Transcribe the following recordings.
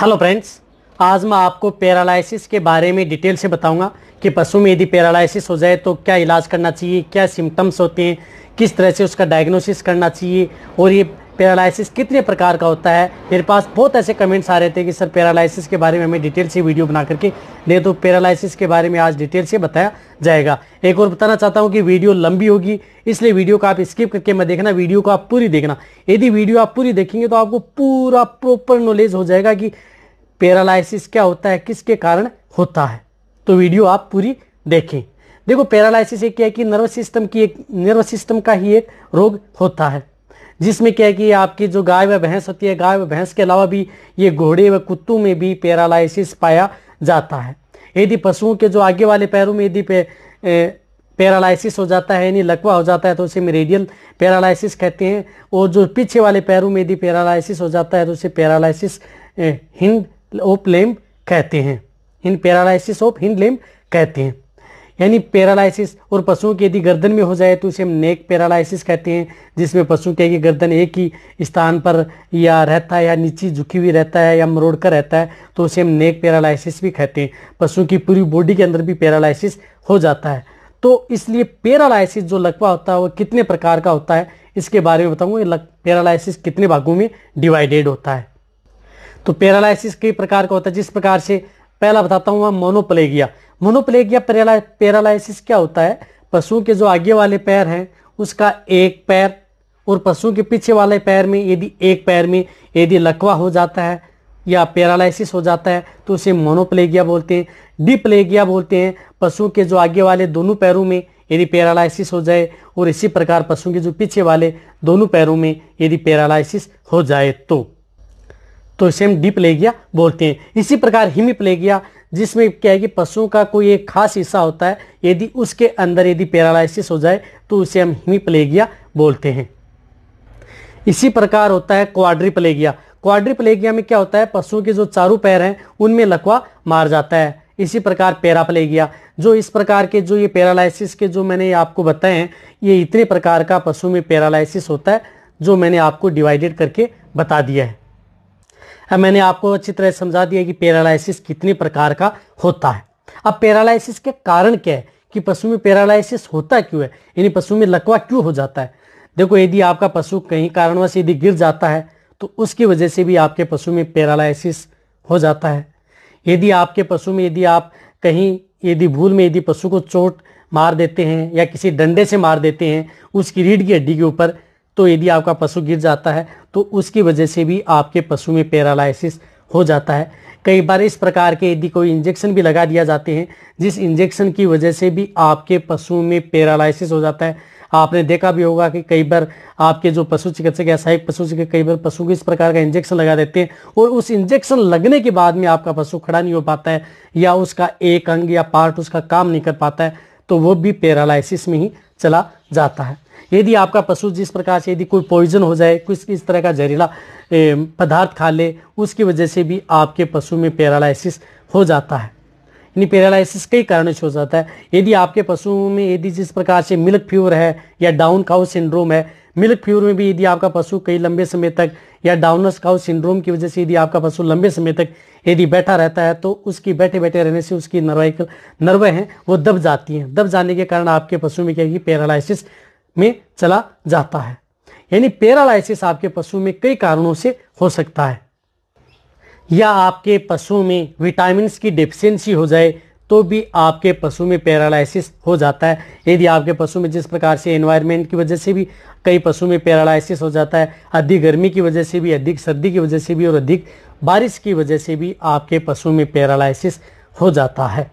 hello friends आज मैं आपको पैरालिसिस के बारे में डिटेल से बताऊंगा कि पशु में यदि पैरालिसिस हो जाए तो क्या इलाज करना चाहिए क्या सिम्टम्स होते हैं किस तरह से उसका डायग्नोसिस करना चाहिए और ये पैरालिसिस कितने प्रकार का होता है मेरे पास बहुत ऐसे कमेंट्स आ रहे थे कि सर पैरालिसिस के बारे में हमें डिटेल से वीडियो बना करके दे तो पैरालिसिस के बारे में आज डिटेल से बताया जाएगा एक और बताना चाहता हूँ कि वीडियो लंबी होगी इसलिए वीडियो को आप स्किप करके मैं देखना वीडियो को आप पूरी देखना यदि वीडियो आप पूरी देखेंगे तो आपको पूरा प्रॉपर नॉलेज हो जाएगा कि पैरालिसिस क्या होता है किसके कारण होता है तो वीडियो आप पूरी देखें देखो पैरालिसिस एक क्या है कि नर्वस सिस्टम की एक नर्वस सिस्टम का ही एक रोग होता है जिसमें क्या है कि आपकी जो गाय व भैंस होती है गाय व भैंस के अलावा भी ये घोड़े व कुत्तों में भी पैरालाइसिस पाया जाता है यदि पशुओं के जो आगे वाले पैरों में यदि पैरालाइसिस हो जाता है यानी लकवा हो जाता है तो उसे मेरेडियल पैरालाइसिस कहते हैं और जो पीछे वाले पैरों में यदि पैरालाइसिस हो जाता है तो उसे पैरालाइसिस हिंड ओप लेम्ब कहते हैं hind paralysis of hind limb कहते हैं यानी पैरालिसिस और पशुओं की यदि गर्दन में हो जाए तो उसे हम नेक पैरालिसिस कहते हैं जिसमें पशु के गर्दन एक ही स्थान पर या रहता है या नीचे झुकी हुई रहता है या मरोड़ कर रहता है तो उसे हम नेक पैरालिसिस भी कहते हैं पशु की पूरी बॉडी के अंदर भी पैरालिसिस हो जाता है तो इसलिए पैरालिसिस जो लकवा होता है वो कितने प्रकार का होता है इसके बारे में बताऊँगा पैरालिसिस कितने भागों में डिवाइडेड होता है तो पैरालिसिस कई प्रकार का होता है जिस प्रकार से पहला बताता हूँ मैं मोनोप्लेगिया मोनोप्लेग या पैरालिसिस क्या होता है पशुओं के जो आगे वाले पैर हैं उसका एक पैर और पशु के पीछे वाले पैर में यदि एक पैर में यदि लकवा हो जाता है या पैरालाइसिस हो जाता है तो उसे मोनोप्लेगिया बोलते हैं डिप्लेगिया बोलते हैं पशुओं के जो आगे वाले दोनों पैरों में यदि पैरालाइसिस हो जाए और इसी प्रकार पशुओं के जो पीछे वाले दोनों पैरों में यदि पैरालाइसिस हो जाए तो तो इसे हम डिप्लेगिया बोलते हैं इसी प्रकार हिमिप्लेगिया जिसमें क्या है कि पशुओं का कोई एक खास हिस्सा होता है यदि उसके अंदर यदि पैरालिसिस हो जाए तो उसे हम हिमीप्लेगिया बोलते हैं इसी प्रकार होता है क्वाड्रीप्लेगिया क्वाड्रीप्लेगिया में क्या होता है पशुओं के जो चारों पैर हैं उनमें लकवा मार जाता है इसी प्रकार पैराप्लेगिया जो इस प्रकार के जो ये पैरालिसिस के जो मैंने आपको बताए हैं ये इतने प्रकार का पशु में पैरालिसिस होता है जो मैंने आपको डिवाइडेड करके बता दिया है अब हाँ, मैंने आपको अच्छी तरह समझा दिया कि पैरालिसिस कितने प्रकार का होता है अब पैरालिसिस के कारण क्या है कि पशु में पैरालिसिस होता क्यों है यानी पशु में लकवा क्यों हो जाता है देखो यदि आपका पशु कहीं कारणवश यदि गिर जाता है तो उसकी वजह से भी आपके पशु में पैरालिसिस हो जाता है यदि आपके पशु में यदि आप कहीं यदि भूल में यदि पशु को चोट मार देते हैं या किसी डंडे से मार देते हैं उसकी रीढ़ की हड्डी के ऊपर तो यदि आपका पशु गिर जाता है तो उसकी वजह से भी आपके पशु में पैरालिसिस हो जाता है कई बार इस प्रकार के यदि कोई इंजेक्शन भी लगा दिया जाते हैं जिस इंजेक्शन की वजह से भी आपके पशु में पैरालिसिस हो जाता है आपने देखा भी होगा कि कई बार आपके जो पशु चिकित्सक या सहायक पशु चिकित्सक कई बार पशु को इस प्रकार का इंजेक्शन लगा देते हैं और उस इंजेक्शन लगने के बाद में आपका पशु खड़ा नहीं हो पाता है या उसका एक अंग या पार्ट उसका काम नहीं कर पाता है तो वो भी पैरालिसिस में ही चला जाता है यदि आपका पशु जिस प्रकार से यदि कोई पॉइजन हो जाए कुछ इस तरह का जहरीला पदार्थ खा ले उसकी वजह से भी आपके पशु में पैरालिसिस हो जाता है यानी पैरालिसिस कई कारणों से हो जाता है यदि आपके पशु में यदि जिस प्रकार से मिल्क फ्यूर है या डाउन काउ सिंड्रोम है मिल्क फ्यूर में भी यदि आपका पशु कई लंबे समय तक या डाउनस काउ सिंड्रोम की वजह से यदि आपका पशु लंबे समय तक यदि बैठा रहता है तो उसकी बैठे बैठे रहने से उसकी नर्वाइकल नर्वे हैं वो दब जाती हैं दब जाने के कारण आपके पशु में क्या पैरालिसिस में चला जाता है यानी पैरालिसिस आपके पशु में कई कारणों से हो सकता है या आपके पशु में विटामिन की डिफिशेंसी हो जाए तो भी आपके पशु में पैरालाइसिस हो जाता है यदि आपके पशु में जिस प्रकार से एनवायरनमेंट की वजह से भी कई पशु में पैरालाइसिस हो जाता है अधिक गर्मी की वजह से भी अधिक सर्दी की वजह से भी और अधिक बारिश की वजह से भी आपके पशु में पैरालाइसिस हो जाता है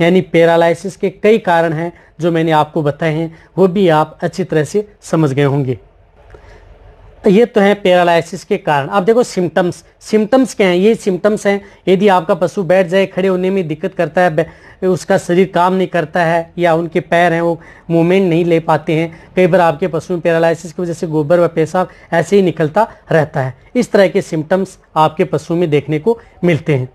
यानी पैरालिसिस के कई कारण हैं जो मैंने आपको बताए हैं वो भी आप अच्छी तरह से समझ गए होंगे ये तो है पैरालिसिस के कारण अब देखो सिम्टम्स सिम्टम्स क्या हैं ये सिम्टम्स हैं यदि आपका पशु बैठ जाए खड़े होने में दिक्कत करता है उसका शरीर काम नहीं करता है या उनके पैर हैं वो मूवमेंट नहीं ले पाते हैं कई बार आपके पशु में पैरालिसिस की वजह से गोबर व पेशाब ऐसे ही निकलता रहता है इस तरह के सिम्टम्स आपके पशु में देखने को मिलते हैं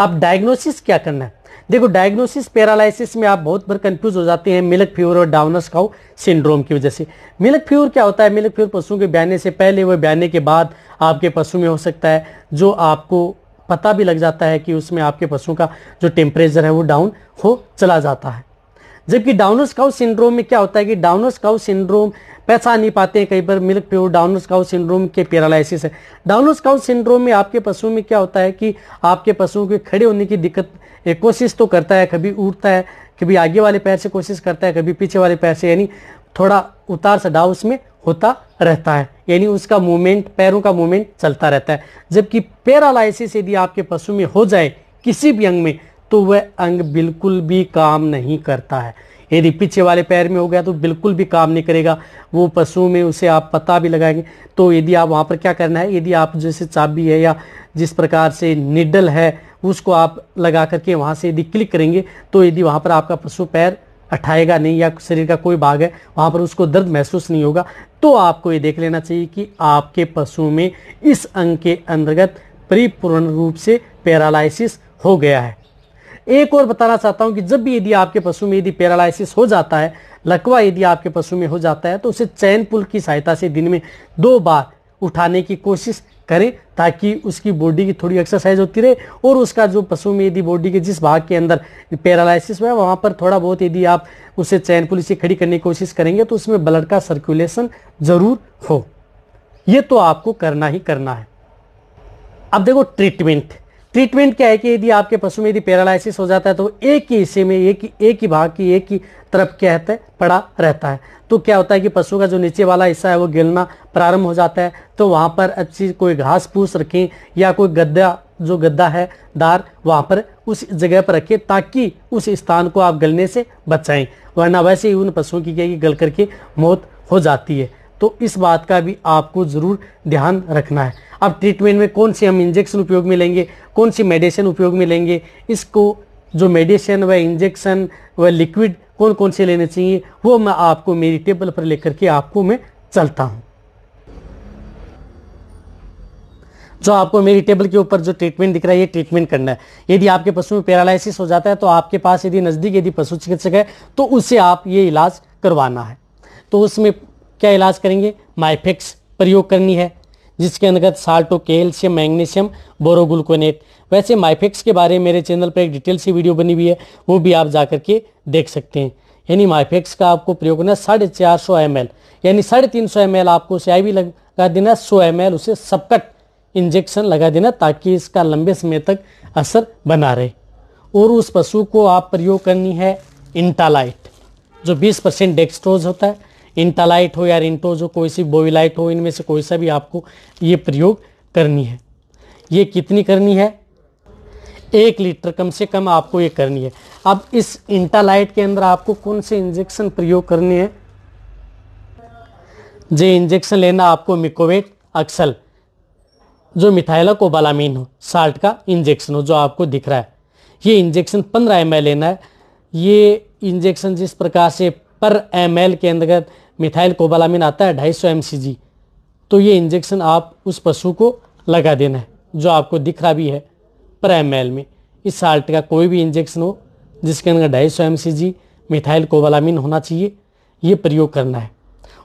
अब डायग्नोसिस क्या करना है देखो डायग्नोसिस पैरालिसिस में आप बहुत बार कंफ्यूज हो जाते हैं मिल्क फीवर और डाउनस काउ सिंड्रोम की वजह से मिल्क फीवर क्या होता है मिल्क फीवर पशुओं के ब्याने से पहले वह ब्याने के बाद आपके पशु में हो सकता है जो आपको पता भी लग जाता है कि उसमें आपके पशुओं का जो टेम्परेचर है वो डाउन हो चला जाता है जबकि डाउनस काउ सिंड्रोम में क्या होता है कि डाउनस काउ सिंड्रोम पहचान नहीं पाते हैं कई बार milk fever downers cow syndrome के पैरालिसिस है डाउनर्स काउ सिंड्रोम में आपके पशुओं में क्या होता है कि आपके पशुओं के खड़े होने की दिक्कत कोशिश तो करता है कभी उठता है कभी आगे वाले पैर से कोशिश करता है कभी पीछे वाले पैर से यानी थोड़ा उतार चढ़ाव उसमें होता रहता है यानी उसका मूवमेंट पैरों का मूवमेंट चलता रहता है जबकि पैरालिसिस यदि आपके पशु में हो जाए किसी भी अंग में तो वह अंग बिल्कुल भी काम नहीं करता है यदि पीछे वाले पैर में हो गया तो बिल्कुल भी काम नहीं करेगा वो पशु में उसे आप पता भी लगाएंगे तो यदि आप वहाँ पर क्या करना है यदि आप जैसे चाबी है या जिस प्रकार से निडल है उसको आप लगा करके वहाँ से यदि क्लिक करेंगे तो यदि वहाँ पर आपका पशु पैर हटाएगा नहीं या शरीर का कोई भाग है वहाँ पर उसको दर्द महसूस नहीं होगा तो आपको ये देख लेना चाहिए कि आपके पशु में इस अंग के अंतर्गत परिपूर्ण रूप से पैरालाइसिस हो गया है एक और बताना चाहता हूं कि जब भी यदि आपके पशु में यदि पैरालिसिस हो जाता है लकवा यदि आपके पशु में हो जाता है तो उसे चैन पुल की सहायता से दिन में दो बार उठाने की कोशिश करें ताकि उसकी बॉडी की थोड़ी एक्सरसाइज होती रहे और उसका जो पशु में यदि बॉडी के जिस भाग के अंदर पैरालिसिस हुआ वहाँ पर थोड़ा बहुत यदि आप उसे चैन पुल से खड़ी करने की कोशिश करेंगे तो उसमें ब्लड का सर्कुलेशन ज़रूर हो ये तो आपको करना ही करना है अब देखो ट्रीटमेंट ट्रीटमेंट क्या है कि यदि आपके पशु में यदि पैरालिसिस हो जाता है तो एक ही हिस्से में एक ही एक ही भाग की एक ही तरफ क्या है पड़ा रहता है तो क्या होता है कि पशु का जो नीचे वाला हिस्सा है वो गिलना प्रारंभ हो जाता है तो वहाँ पर अच्छी कोई घास फूस रखें या कोई गद्दा जो गद्दा है दार वहाँ पर उस जगह पर रखें ताकि उस स्थान को आप गलने से बचाएं वरना वैसे ही उन पशुओं की क्या गल करके मौत हो जाती है तो इस बात का भी आपको ज़रूर ध्यान रखना है अब ट्रीटमेंट में कौन से हम इंजेक्शन उपयोग में लेंगे कौन सी मेडिसिन उपयोग में लेंगे इसको जो मेडिसिन व इंजेक्शन व लिक्विड कौन कौन से लेने चाहिए वो मैं आपको मेरी टेबल पर लेकर के आपको मैं चलता हूँ जो आपको मेरी टेबल के ऊपर जो ट्रीटमेंट दिख रहा है ये ट्रीटमेंट करना है यदि आपके पशु में पैरालिसिस हो जाता है तो आपके पास यदि नज़दीक यदि पशु चिकित्सक है तो उससे आप ये इलाज करवाना है तो उसमें क्या इलाज करेंगे माइफेक्स प्रयोग करनी है जिसके अंतर्गत साल्टो कैल्शियम मैग्नीशियम बोरोगुलकोनेट वैसे माइफेक्स के बारे में मेरे चैनल पर एक डिटेल सी वीडियो बनी हुई है वो भी आप जा करके देख सकते हैं यानी माइफेक्स का आपको प्रयोग करना साढ़े चार सौ एम एल यानी साढ़े तीन सौ एम एल आपको उसे आई लगा देना सौ एम एल उसे सबकट इंजेक्शन लगा देना ताकि इसका लंबे समय तक असर बना रहे और उस पशु को आप प्रयोग करनी है इंटालाइट जो 20 परसेंट डेक्सट्रोज होता है इंटालाइट हो या रिंटोज हो कोई सी बोविलाइट हो इनमें से कोई सा भी आपको ये प्रयोग करनी है ये कितनी करनी है एक लीटर कम से कम आपको ये करनी है अब इस इंटालाइट के अंदर आपको कौन से इंजेक्शन प्रयोग करने हैं जे इंजेक्शन लेना आपको मिकोवेट अक्सल जो मिथाइला कोबालामीन हो साल्ट का इंजेक्शन हो जो आपको दिख रहा है ये इंजेक्शन 15 एम लेना है ये इंजेक्शन जिस प्रकार से पर एम के अंतर्गत मिथाइल कोबालामिन आता है ढाई सौ तो ये इंजेक्शन आप उस पशु को लगा देना है जो आपको दिख रहा भी है पर एम में इस साल्ट का कोई भी इंजेक्शन हो जिसके अंदर ढाई सौ एम मिथाइल कोबालामिन होना चाहिए ये प्रयोग करना है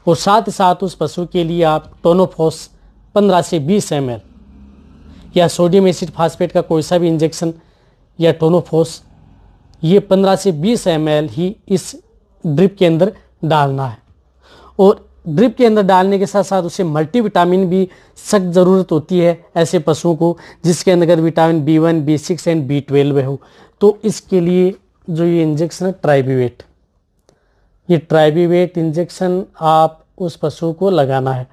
और साथ ही साथ उस पशु के लिए आप टोनोफोस 15 से 20 एम या सोडियम एसिड फास्फेट का कोई सा भी इंजेक्शन या टोनोफोस ये 15 से 20 एम ही इस ड्रिप के अंदर डालना है और ड्रिप के अंदर डालने के साथ साथ उसे मल्टीविटामिन भी सख्त ज़रूरत होती है ऐसे पशुओं को जिसके अंदर vitamin B one B six and B twelve हो तो इसके लिए जो ये इंजेक्शन है ट्राइबीवेट ये ट्राइबीवेट इंजेक्शन आप उस पशु को लगाना है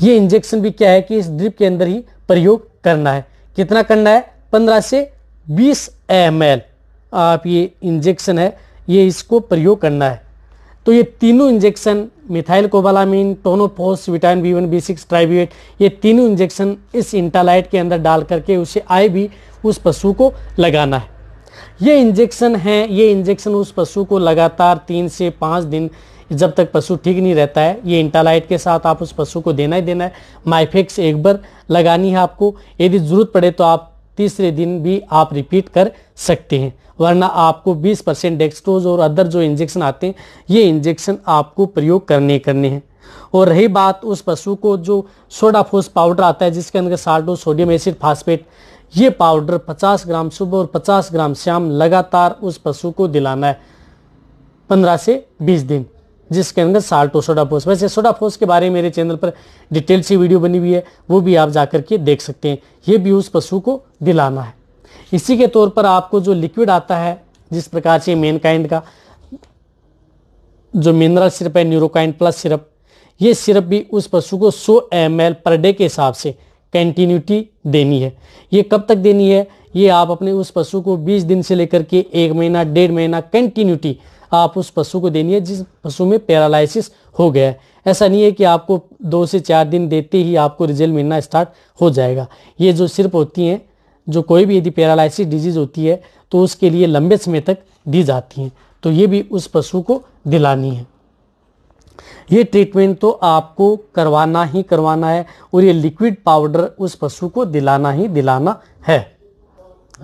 ये इंजेक्शन भी क्या है कि इस ड्रिप के अंदर ही प्रयोग करना है कितना करना है पंद्रह से बीस एम आप ये इंजेक्शन है ये इसको प्रयोग करना है तो ये तीनों इंजेक्शन मिथाइल कोबालामीन टोनोफोस vitamin B one B six ट्राइब्यूट ये तीनों इंजेक्शन इस इंटालाइट के अंदर डाल करके उसे आई भी उस पशु को लगाना है ये इंजेक्शन है ये इंजेक्शन उस पशु को लगातार तीन से पाँच दिन जब तक पशु ठीक नहीं रहता है ये इंटालाइट के साथ आप उस पशु को देना ही देना है माइफेक्स एक बार लगानी है आपको यदि ज़रूरत पड़े तो आप तीसरे दिन भी आप रिपीट कर सकते हैं वरना आपको 20 परसेंट डेक्सटोज और अदर जो इंजेक्शन आते हैं ये इंजेक्शन आपको प्रयोग करने करने हैं और रही बात उस पशु को जो सोडाफोस पाउडर आता है जिसके अंदर साल्टो सोडियम एसिड फास्फेट ये पाउडर 50 ग्राम सुबह और 50 ग्राम शाम लगातार उस पशु को दिलाना है 15 से 20 दिन जिसके अंदर साल्ट और सोडा फोस वैसे सोडा फोस के बारे में मेरे चैनल पर डिटेल से वीडियो बनी हुई है वो भी आप जाकर के देख सकते हैं ये भी उस पशु को दिलाना है इसी के तौर पर आपको जो लिक्विड आता है जिस प्रकार से मेनकाइंड का जो मिनरल सिरप है न्यूरोकाइंड प्लस सिरप ये सिरप भी उस पशु को 100 एम पर डे के हिसाब से कंटिन्यूटी देनी है ये कब तक देनी है ये आप अपने उस पशु को 20 दिन से लेकर के एक महीना डेढ़ महीना कंटिन्यूटी आप उस पशु को देनी है जिस पशु में पैरालिसिस हो गया है ऐसा नहीं है कि आपको दो से चार दिन देते ही आपको रिजल्ट मिलना स्टार्ट हो जाएगा ये जो सिर्फ होती हैं जो कोई भी यदि पैरालिसिस डिजीज़ होती है तो उसके लिए लंबे समय तक दी जाती हैं तो ये भी उस पशु को दिलानी है ये ट्रीटमेंट तो आपको करवाना ही करवाना है और ये लिक्विड पाउडर उस पशु को दिलाना ही दिलाना है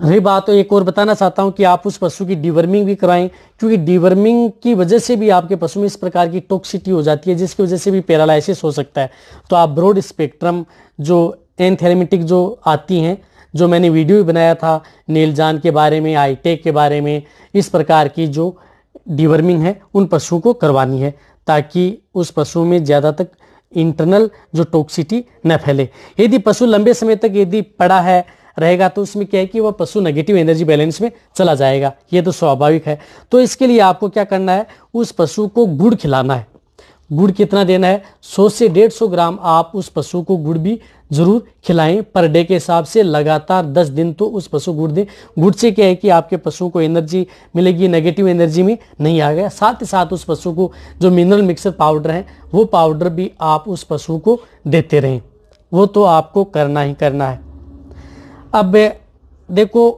रही बात तो एक और बताना चाहता हूँ कि आप उस पशु की डिवर्मिंग भी कराएं क्योंकि डिवर्मिंग की वजह से भी आपके पशु में इस प्रकार की टॉक्सिटी हो जाती है जिसकी वजह से भी पैरालिसिस हो सकता है तो आप ब्रॉड स्पेक्ट्रम जो एंथेरेमेटिक जो आती हैं जो मैंने वीडियो भी बनाया था नीलजान के बारे में आईटेक के बारे में इस प्रकार की जो डिवर्मिंग है उन पशुओं को करवानी है ताकि उस पशु में ज़्यादा तक इंटरनल जो टॉक्सिटी न फैले यदि पशु लंबे समय तक यदि पड़ा है रहेगा तो उसमें क्या है कि वह पशु नेगेटिव एनर्जी बैलेंस में चला जाएगा ये तो स्वाभाविक है तो इसके लिए आपको क्या करना है उस पशु को गुड़ खिलाना है गुड़ कितना देना है 100 से 150 ग्राम आप उस पशु को गुड़ भी जरूर खिलाएं पर डे के हिसाब से लगातार 10 दिन तो उस पशु गुड़ दें गुड़ से क्या है कि आपके पशु को एनर्जी मिलेगी नेगेटिव एनर्जी में नहीं आ गया साथ ही साथ उस पशु को जो मिनरल मिक्सर पाउडर है वो पाउडर भी आप उस पशु को देते रहें वो तो आपको करना ही करना है अब देखो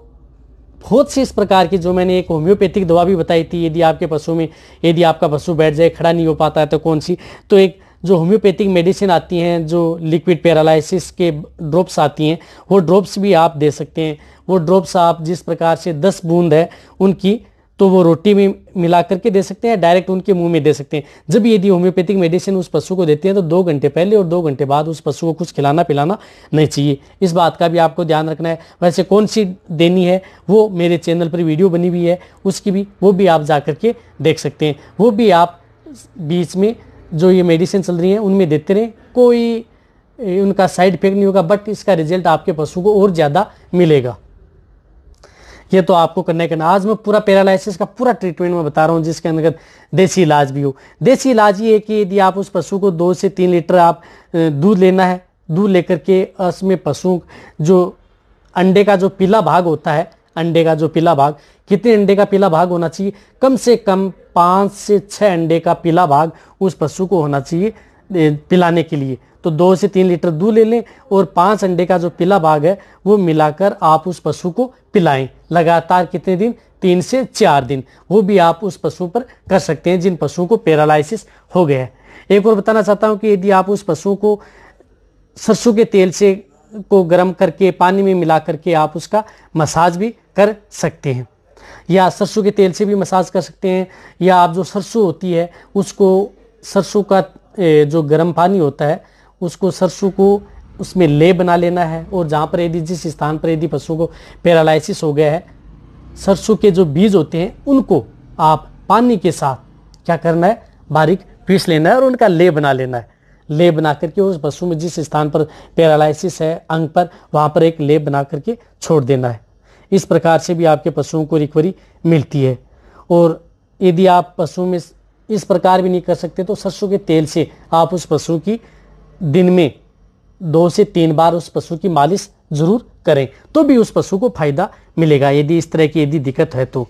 बहुत सी इस प्रकार की जो मैंने एक होम्योपैथिक दवा भी बताई थी यदि आपके पशु में यदि आपका पशु बैठ जाए खड़ा नहीं हो पाता है तो कौन सी तो एक जो होम्योपैथिक मेडिसिन आती हैं जो लिक्विड पैरालिसिस के ड्रॉप्स आती हैं वो ड्रॉप्स भी आप दे सकते हैं वो ड्रॉप्स आप जिस प्रकार से दस बूंद है उनकी तो वो रोटी में मिला करके दे सकते हैं डायरेक्ट उनके मुंह में दे सकते हैं जब यदि होम्योपैथिक मेडिसिन उस पशु को देते हैं तो दो घंटे पहले और दो घंटे बाद उस पशु को कुछ खिलाना पिलाना नहीं चाहिए इस बात का भी आपको ध्यान रखना है वैसे कौन सी देनी है वो मेरे चैनल पर वीडियो बनी हुई है उसकी भी वो भी आप जा के देख सकते हैं वो भी आप बीच में जो ये मेडिसिन चल रही है उनमें देते रहें कोई उनका साइड इफेक्ट नहीं होगा बट इसका रिजल्ट आपके पशु को और ज़्यादा मिलेगा ये तो आपको करना करना आज मैं पूरा पैरालिसिस का पूरा ट्रीटमेंट मैं बता रहा हूँ जिसके अंतर्गत देसी इलाज भी हो देसी इलाज ये है कि यदि आप उस पशु को दो से तीन लीटर आप दूध लेना है दूध लेकर के उसमें पशु जो अंडे का जो पीला भाग होता है अंडे का जो पीला भाग कितने अंडे का पीला भाग होना चाहिए कम से कम पाँच से छः अंडे का पीला भाग उस पशु को होना चाहिए पिलाने के लिए तो दो से तीन लीटर दूध ले लें और पाँच अंडे का जो पिला भाग है वो मिलाकर आप उस पशु को पिलाएं लगातार कितने दिन तीन से चार दिन वो भी आप उस पशु पर कर सकते हैं जिन पशुओं को पैरालिसिस हो गया है एक और बताना चाहता हूँ कि यदि आप उस पशु को सरसों के तेल से को गर्म करके पानी में मिला करके आप उसका मसाज भी कर सकते हैं या सरसों के तेल से भी मसाज कर सकते हैं या आप जो सरसों होती है उसको सरसों का जो गर्म पानी होता है उसको सरसों को उसमें ले बना लेना है और जहाँ पर यदि जिस स्थान पर यदि पशु को पैरालिसिस हो गया है सरसों के जो बीज होते हैं उनको आप पानी के साथ क्या करना है बारीक पीस लेना है और उनका ले बना लेना है ले बना करके उस पशु में जिस स्थान पर पैरालिसिस है अंग पर वहाँ पर एक ले बना करके छोड़ देना है इस प्रकार से भी आपके पशुओं को रिकवरी मिलती है और यदि आप पशुओं में इस प्रकार भी नहीं कर सकते तो सरसों के तेल से आप उस पशु की दिन में दो से तीन बार उस पशु की मालिश ज़रूर करें तो भी उस पशु को फायदा मिलेगा यदि इस तरह की यदि दिक्कत है तो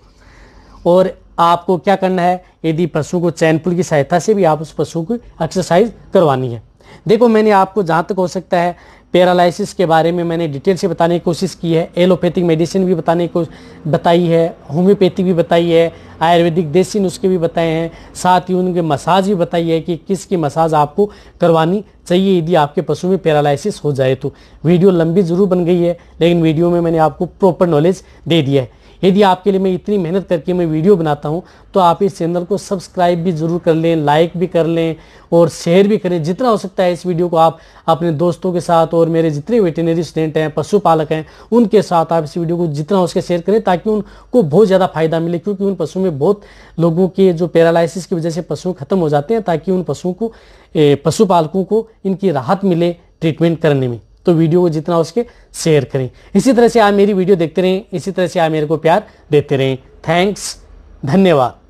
और आपको क्या करना है यदि पशु को चैन पुल की सहायता से भी आप उस पशु की एक्सरसाइज करवानी है देखो मैंने आपको जहाँ तक हो सकता है पैरालिसिस के बारे में मैंने डिटेल से बताने की कोशिश की है एलोपैथिक मेडिसिन भी बताने को बताई है होम्योपैथिक भी बताई है आयुर्वेदिक देसी नुस्खे भी बताए हैं साथ ही उनके मसाज भी बताई है कि किसकी मसाज आपको करवानी चाहिए यदि आपके पशु में पैरालिसिस हो जाए तो वीडियो लंबी ज़रूर बन गई है लेकिन वीडियो में मैंने आपको प्रॉपर नॉलेज दे दिया है यदि आपके लिए मैं इतनी मेहनत करके मैं वीडियो बनाता हूँ तो आप इस चैनल को सब्सक्राइब भी ज़रूर कर लें लाइक भी कर लें और शेयर भी करें जितना हो सकता है इस वीडियो को आप अपने दोस्तों के साथ और मेरे जितने वेटनरी स्टूडेंट हैं पशुपालक हैं उनके साथ आप इस वीडियो को जितना हो सके शेयर करें ताकि उनको बहुत ज़्यादा फायदा मिले क्योंकि उन पशुओं में बहुत लोगों के जो पैरालिसिस की वजह से पशु खत्म हो जाते हैं ताकि उन पशुओं को पशुपालकों को इनकी राहत मिले ट्रीटमेंट करने में तो वीडियो को जितना हो शेयर करें इसी तरह से आप मेरी वीडियो देखते रहें इसी तरह से आप मेरे को प्यार देते रहें थैंक्स धन्यवाद